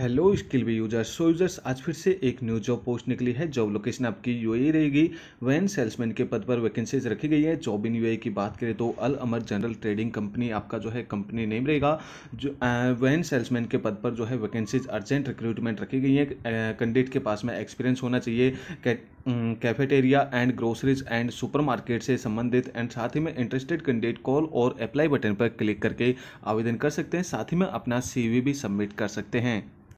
hello skill way users so users आज फिर से एक न्यू जॉब पोस्ट निकली है जॉब लोकेशन आपकी यू ए e रहेगी वैन सेल्समैन के पद पर वैकेंसीज रखी गई है जॉब इन यू की बात करें तो Al Amar general trading company आपका जो है कंपनी नेम रहेगा जो वैन सेल्समैन के पद पर जो है वैकेंसीज अर्जेंट रिक्रूटमेंट रखी गई है कैंडिडेट के पास में एक्सपीरियंस होना चाहिए cafeteria and groceries and supermarket से संबंधित एंड साथ ही में इंटरेस्टेड कैंडिडेट कॉल और अप्लाई बटन पर क्लिक करके आवेदन कर सकते हैं साथ ही में अपना वी भी सबमिट कर सकते हैं